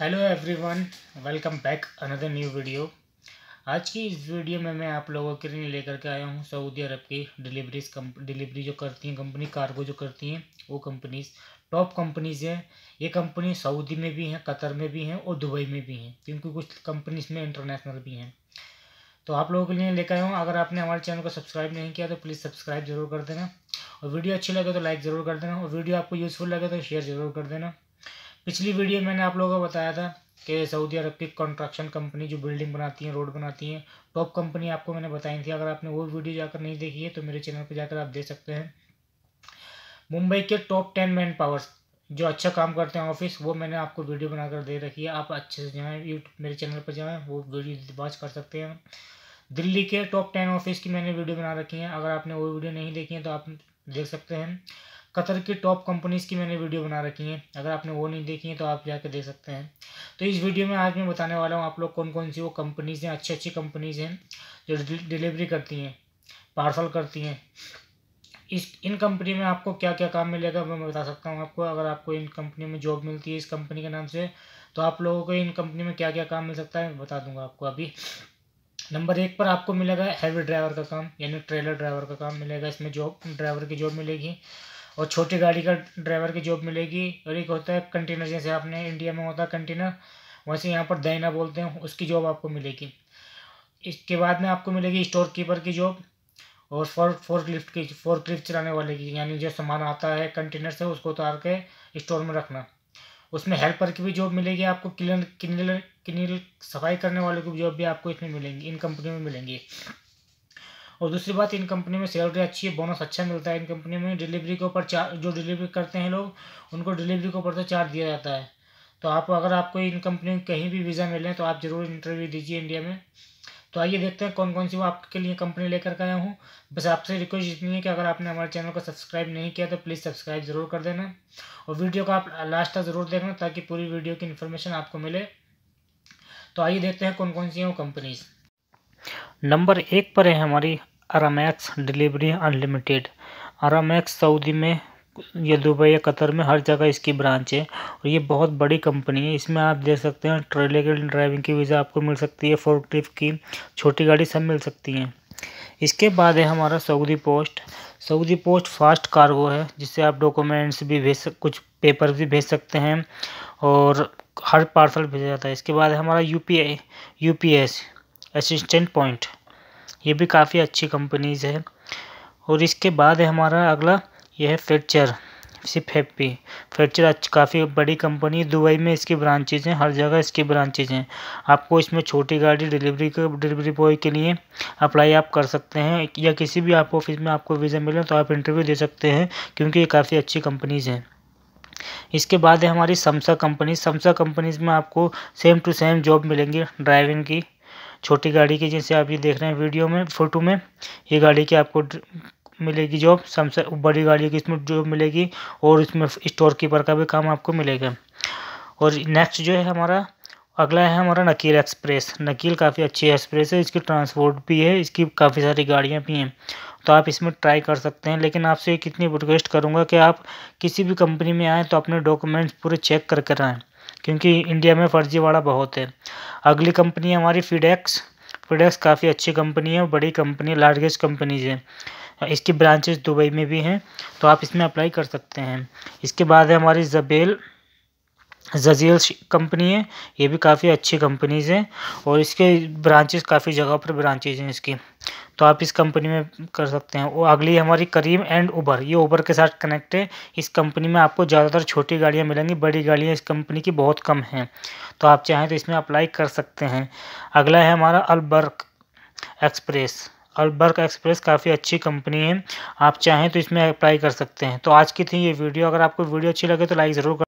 hello everyone welcome back another new video आज की इस वीडियो में मैं आप लोगों के लिए लेकर के आया हूँ सऊदी अरब की डिलीवरीज डिलीवरी जो करती हैं कंपनी कार्गो जो करती हैं वो कंपनीज टॉप कंपनीज हैं ये कंपनी सऊदी में भी हैं कतर में भी हैं और दुबई में भी हैं क्योंकि कुछ कंपनीज में इंटरनेशनल भी हैं तो आप लोगों के लिए लेकर आया हूँ अगर आपने हमारे चैनल को सब्सक्राइब नहीं किया तो प्लीज़ सब्सक्राइब जरूर कर देना और वीडियो अच्छी लगे तो लाइक ज़रूर कर देना और वीडियो आपको यूज़फुल लगे तो शेयर ज़रूर कर देना पिछली वीडियो मैंने आप लोगों को बताया था कि सऊदी अरब की कंस्ट्रक्शन कंपनी जो बिल्डिंग बनाती है रोड बनाती हैं टॉप कंपनी आपको मैंने बताई थी अगर आपने वो वीडियो जाकर नहीं देखी है तो मेरे चैनल पर जाकर आप देख सकते हैं मुंबई के टॉप टेन मैन पावर्स जो अच्छा काम करते हैं ऑफिस वो मैंने आपको वीडियो बनाकर दे रखी है आप अच्छे से जाएँ यूट्यूब मेरे चैनल पर जाएँ वो वीडियो वॉच कर सकते हैं दिल्ली के टॉप टेन ऑफिस की मैंने वीडियो बना रखी है अगर आपने वो वीडियो नहीं देखी है तो आप देख सकते हैं कतर की टॉप कंपनीज़ की मैंने वीडियो बना रखी है अगर आपने वो नहीं देखी है तो आप जाके देख सकते हैं तो इस वीडियो में आज मैं बताने वाला हूँ आप लोग कौन कौन सी वो कंपनीज़ हैं अच्छी अच्छी कंपनीज़ हैं जो डिलीवरी करती हैं पार्सल करती हैं इस इन कंपनी में आपको क्या क्या काम मिलेगा मैं बता सकता हूँ आपको अगर आपको इन कंपनी में जॉब मिलती है इस कंपनी के नाम से तो आप लोगों को इन कंपनी में क्या क्या काम मिल सकता है मैं बता दूंगा आपको अभी नंबर एक पर आपको मिलेगा हैवी ड्राइवर का काम यानी ट्रेलर ड्राइवर का काम मिलेगा इसमें जॉब ड्राइवर की जॉब मिलेगी और छोटी गाड़ी का ड्राइवर की जॉब मिलेगी और एक होता है कंटेनर जैसे आपने इंडिया में होता है कंटेनर वैसे यहाँ पर दैना बोलते हैं उसकी जॉब आपको मिलेगी इसके बाद में आपको मिलेगी स्टोर कीपर की जॉब और फोर फोर्क लिफ्ट की फोर्क लिफ्ट चलाने वाले की यानी जो सामान आता है कंटेनर से उसको उतार के स्टोर में रखना उसमें हेल्पर की भी जॉब मिलेगी आपको क्लीनर क्लीनर क्लीनर सफाई करने वाले की जॉब भी आपको इसमें मिलेंगी इन कंपनी में मिलेंगी और दूसरी बात इन कंपनी में सैलरी अच्छी है बोनस अच्छा मिलता है इन कंपनी में डिलीवरी के ऊपर चार जो डिलीवरी करते हैं लोग उनको डिलीवरी के ऊपर से तो चार्ज दिया जाता है तो आप अगर आपको इन कंपनी कहीं भी वीज़ा मिले तो आप ज़रूर इंटरव्यू दीजिए इंडिया में तो आइए देखते हैं कौन कौन सी वो आपके लिए कंपनी लेकर आया हूँ बस आपसे रिक्वेस्ट इतनी है कि अगर आपने हमारे चैनल को सब्सक्राइब नहीं किया तो प्लीज़ सब्सक्राइब ज़रूर कर देना और वीडियो को आप लास्ट तक ज़रूर देखना ताकि पूरी वीडियो की इन्फॉर्मेशन आपको मिले तो आइए देखते हैं कौन कौन सी हैं वो कंपनीज़ नंबर एक पर है हमारी Aramex delivery unlimited Aramex Saudi में या दुबई या कतर में हर जगह इसकी ब्रांच है और ये बहुत बड़ी कंपनी है इसमें आप देख सकते हैं ट्रेलर के ड्राइविंग की वीज़ा आपको मिल सकती है फोर ट्रिप की छोटी गाड़ी सब मिल सकती हैं इसके बाद है हमारा Saudi Post Saudi Post fast cargo है जिससे आप डॉक्यूमेंट्स भी भेज सक कुछ पेपर भी भेज सकते हैं और हर पार्सल भेजा जाता है इसके बाद है हमारा U P I U P S assistant point ये भी काफ़ी अच्छी कंपनीज़ है और इसके बाद है हमारा अगला यह है फ्लेचर सिर्फ हैप्पी फ्लेचर अच्छी काफ़ी बड़ी कंपनी है दुबई में इसकी ब्रांचेज हैं हर जगह इसकी ब्रांचेज हैं आपको इसमें छोटी गाड़ी डिलीवरी के डिलीवरी बॉय के लिए अप्लाई आप कर सकते हैं या किसी भी आप ऑफिस में आपको वीज़ा मिले तो आप इंटरव्यू दे सकते हैं क्योंकि ये काफ़ी अच्छी कंपनीज़ हैं इसके बाद है हमारी समसा कंपनी समसा कंपनीज़ में आपको सेम टू सेम जॉब मिलेंगी ड्राइविंग की छोटी गाड़ी की जैसे आप ये देख रहे हैं वीडियो में फोटो में ये गाड़ी की आपको मिलेगी जॉब सैमसंग बड़ी गाड़ी की इसमें जॉब मिलेगी और इसमें स्टोर कीपर का भी काम आपको मिलेगा और नेक्स्ट जो है हमारा अगला है हमारा नकील एक्सप्रेस नकील काफ़ी अच्छी एक्सप्रेस है इसकी ट्रांसपोर्ट भी है इसकी काफ़ी सारी गाड़ियाँ भी हैं तो आप इसमें ट्राई कर सकते हैं लेकिन आपसे कितनी रिक्वेस्ट करूँगा कि आप किसी भी कंपनी में आएँ तो अपने डॉक्यूमेंट्स पूरे चेक करके आएँ क्योंकि इंडिया में फर्जीवाड़ा बहुत है अगली कंपनी हमारी फिडेक्स फिडेक्स काफ़ी अच्छी कंपनी है बड़ी कंपनी लार्जेस्ट कंपनीज है इसकी ब्रांचेस दुबई में भी हैं तो आप इसमें अप्लाई कर सकते हैं इसके बाद है हमारी जबेल जजील कंपनी है ये भी काफ़ी अच्छी कंपनीज़ हैं और इसके ब्रांचेस काफ़ी जगह पर ब्रांचेज हैं इसकी तो आप इस कंपनी में कर सकते हैं और अगली हमारी करीम एंड उबर ये उबर के साथ कनेक्ट है इस कंपनी में आपको ज़्यादातर छोटी गाड़ियाँ मिलेंगी बड़ी गाड़ियाँ इस कंपनी की बहुत कम हैं तो आप चाहें तो इसमें अप्लाई कर सकते हैं अगला है हमारा अलबर्क एक्सप्रेस अलबर्क एक्सप्रेस काफ़ी अच्छी कंपनी है आप चाहें तो इसमें अप्लाई कर सकते हैं तो आज की थी ये वीडियो अगर आपको वीडियो अच्छी लगे तो लाइक ज़रूर